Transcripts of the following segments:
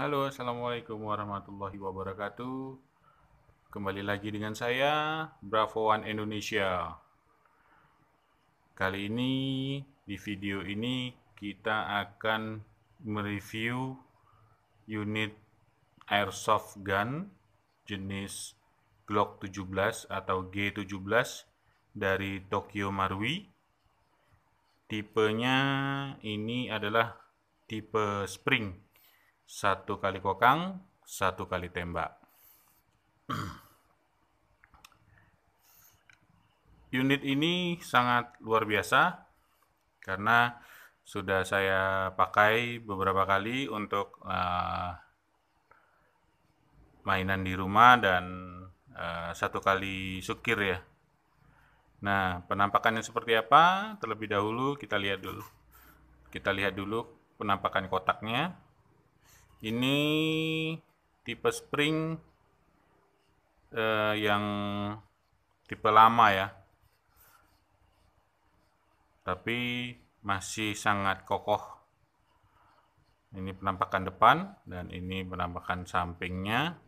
Halo, Assalamualaikum warahmatullahi wabarakatuh. Kembali lagi dengan saya, Bravo One Indonesia. Kali ini, di video ini, kita akan mereview unit airsoft gun jenis Glock 17 atau G17 dari Tokyo Marui. Tipenya ini adalah tipe spring satu kali kokang, satu kali tembak. Unit ini sangat luar biasa karena sudah saya pakai beberapa kali untuk uh, mainan di rumah dan uh, satu kali sukir ya. Nah, penampakannya seperti apa? Terlebih dahulu kita lihat dulu. Kita lihat dulu penampakan kotaknya ini tipe spring eh, yang tipe lama ya tapi masih sangat kokoh ini penampakan depan dan ini penampakan sampingnya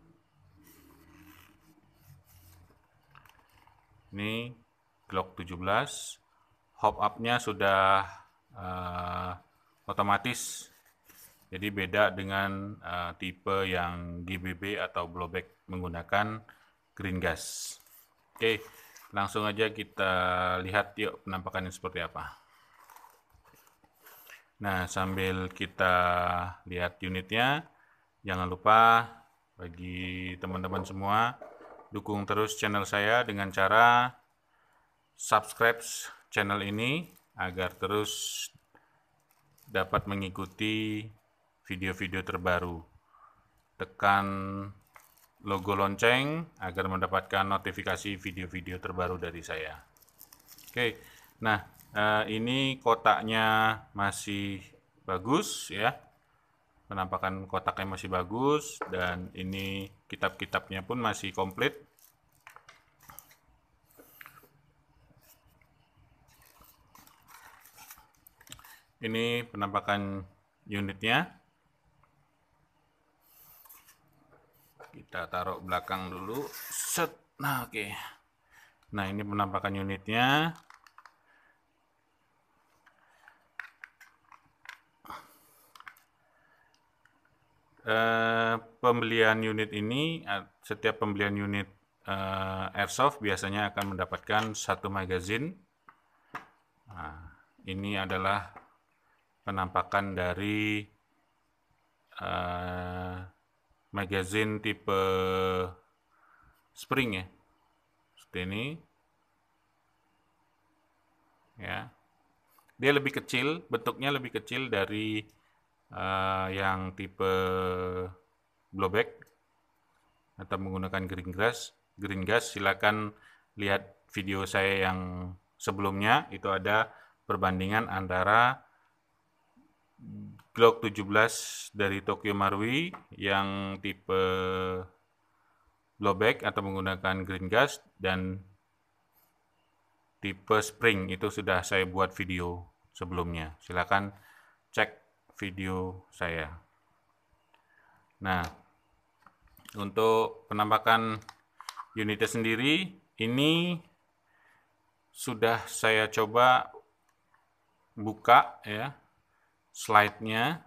ini Glock 17 hop up nya sudah uh, otomatis jadi beda dengan uh, tipe yang GBB atau blowback menggunakan green gas. Oke, langsung aja kita lihat yuk penampakannya seperti apa. Nah, sambil kita lihat unitnya, jangan lupa bagi teman-teman semua dukung terus channel saya dengan cara subscribe channel ini agar terus dapat mengikuti video-video terbaru. Tekan logo lonceng agar mendapatkan notifikasi video-video terbaru dari saya. Oke, nah eh, ini kotaknya masih bagus ya. Penampakan kotaknya masih bagus dan ini kitab-kitabnya pun masih komplit. Ini penampakan unitnya. kita taruh belakang dulu set nah oke okay. nah ini penampakan unitnya Uh, pembelian unit ini eh, setiap pembelian unit uh, airsoft biasanya akan mendapatkan satu magazine nah, ini adalah penampakan dari magazine tipe spring ya. Seperti ini. Ya. Dia lebih kecil, bentuknya lebih kecil dari uh, yang tipe blowback atau menggunakan green grass. Green gas silakan lihat video saya yang sebelumnya itu ada perbandingan antara Glock 17 dari Tokyo Marui yang tipe blowback atau menggunakan green gas dan tipe spring itu sudah saya buat video sebelumnya. silahkan cek video saya. Nah, untuk penampakan unitnya sendiri ini sudah saya coba buka ya slide-nya,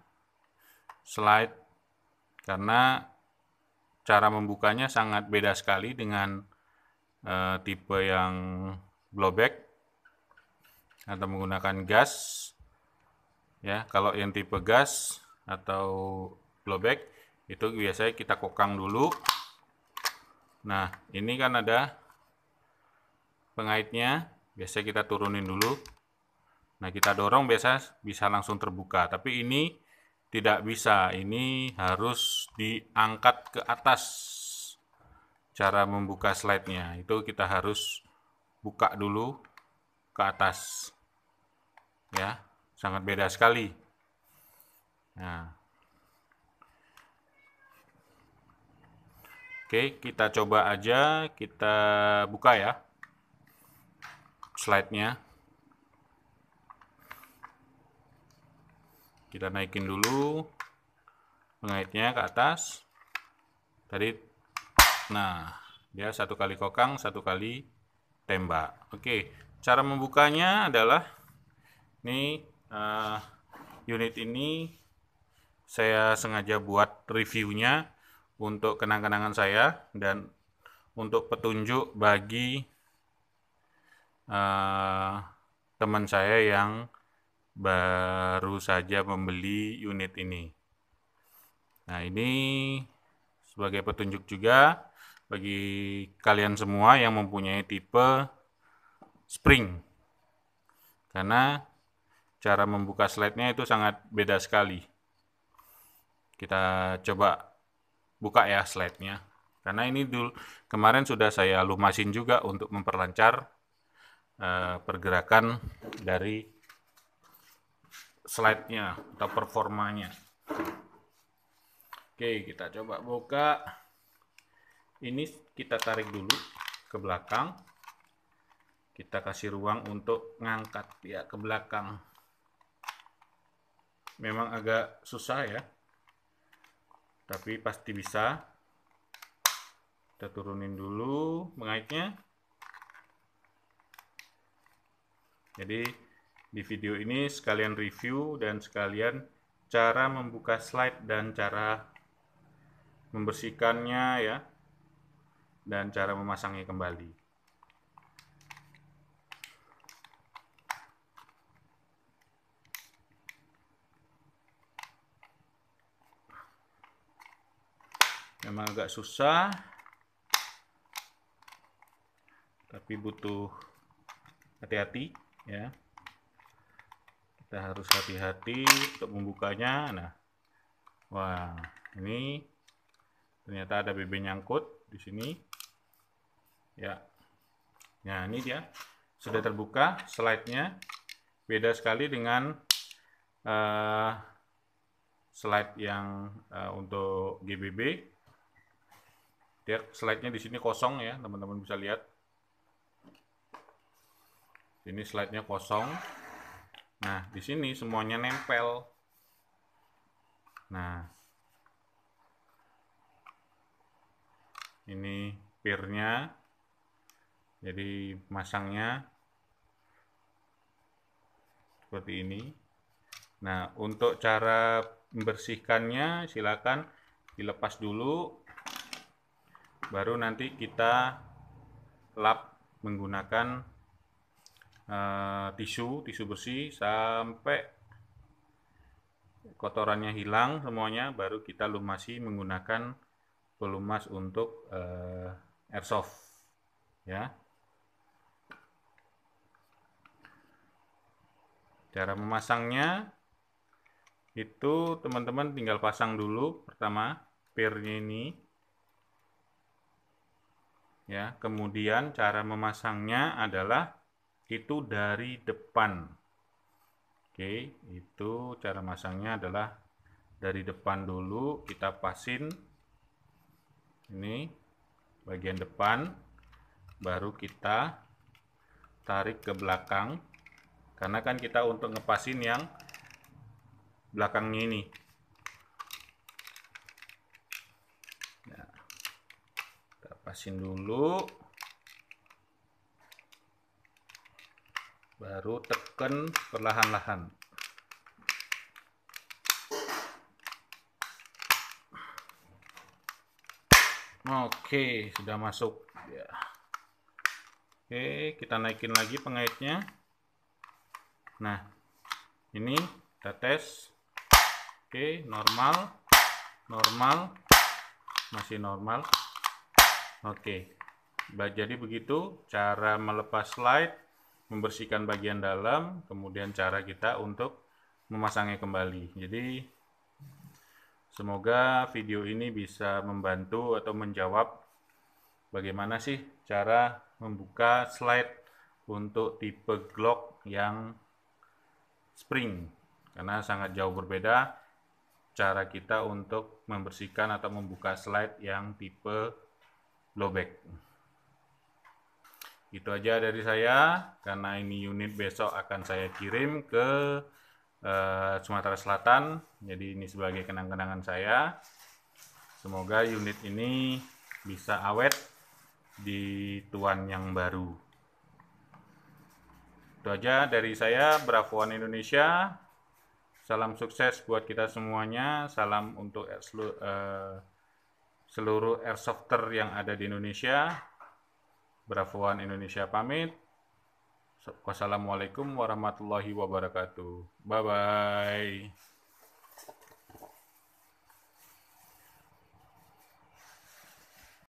slide karena cara membukanya sangat beda sekali dengan e, tipe yang blowback atau menggunakan gas. Ya, kalau yang tipe gas atau blowback itu biasanya kita kokang dulu. Nah, ini kan ada pengaitnya, biasanya kita turunin dulu. Nah, kita dorong biasa bisa langsung terbuka, tapi ini tidak bisa. Ini harus diangkat ke atas. Cara membuka slide-nya itu kita harus buka dulu ke atas. Ya, sangat beda sekali. Nah. Oke, kita coba aja, kita buka ya slide-nya. kita naikin dulu pengaitnya ke atas tadi nah dia satu kali kokang satu kali tembak oke cara membukanya adalah ini uh, unit ini saya sengaja buat reviewnya untuk kenang-kenangan saya dan untuk petunjuk bagi uh, teman saya yang baru saja membeli unit ini. Nah, ini sebagai petunjuk juga bagi kalian semua yang mempunyai tipe spring. Karena cara membuka slide-nya itu sangat beda sekali. Kita coba buka ya slide-nya. Karena ini dulu kemarin sudah saya lumasin juga untuk memperlancar uh, pergerakan dari slide-nya atau performanya. Oke, kita coba buka. Ini kita tarik dulu ke belakang. Kita kasih ruang untuk ngangkat ya ke belakang. Memang agak susah ya. Tapi pasti bisa. Kita turunin dulu mengaitnya. Jadi di video ini sekalian review dan sekalian cara membuka slide dan cara membersihkannya ya dan cara memasangnya kembali. Memang agak susah tapi butuh hati-hati ya kita harus hati-hati untuk membukanya nah wah ini ternyata ada BB nyangkut di sini ya nah ini dia sudah terbuka slide-nya beda sekali dengan uh, slide yang uh, untuk GBB dia slide-nya di sini kosong ya teman-teman bisa lihat ini slide-nya kosong Nah, di sini semuanya nempel. Nah, ini pirnya, jadi masangnya seperti ini. Nah, untuk cara membersihkannya, silakan dilepas dulu, baru nanti kita lap menggunakan Eh, tisu, tisu bersih sampai kotorannya hilang semuanya baru kita lumasi menggunakan pelumas untuk uh, airsoft ya. Cara memasangnya itu teman-teman tinggal pasang dulu pertama pirnya ini ya kemudian cara memasangnya adalah itu dari depan. Oke, itu cara masangnya adalah dari depan dulu kita pasin ini bagian depan baru kita tarik ke belakang karena kan kita untuk ngepasin yang belakangnya ini nah, kita pasin dulu baru tekan perlahan-lahan Oke, sudah masuk. Ya. Oke, kita naikin lagi pengaitnya. Nah, ini kita tes. Oke, normal, normal, masih normal. Oke, jadi begitu cara melepas slide membersihkan bagian dalam, kemudian cara kita untuk memasangnya kembali. Jadi semoga video ini bisa membantu atau menjawab bagaimana sih cara membuka slide untuk tipe Glock yang spring karena sangat jauh berbeda cara kita untuk membersihkan atau membuka slide yang tipe blowback. Itu aja dari saya, karena ini unit besok akan saya kirim ke uh, Sumatera Selatan. Jadi ini sebagai kenang-kenangan saya. Semoga unit ini bisa awet di tuan yang baru. Itu aja dari saya, Bravoan Indonesia. Salam sukses buat kita semuanya. Salam untuk eh, seluruh uh, seluruh airsofter yang ada di Indonesia. Berafuan Indonesia pamit. Wassalamualaikum warahmatullahi wabarakatuh. Bye bye.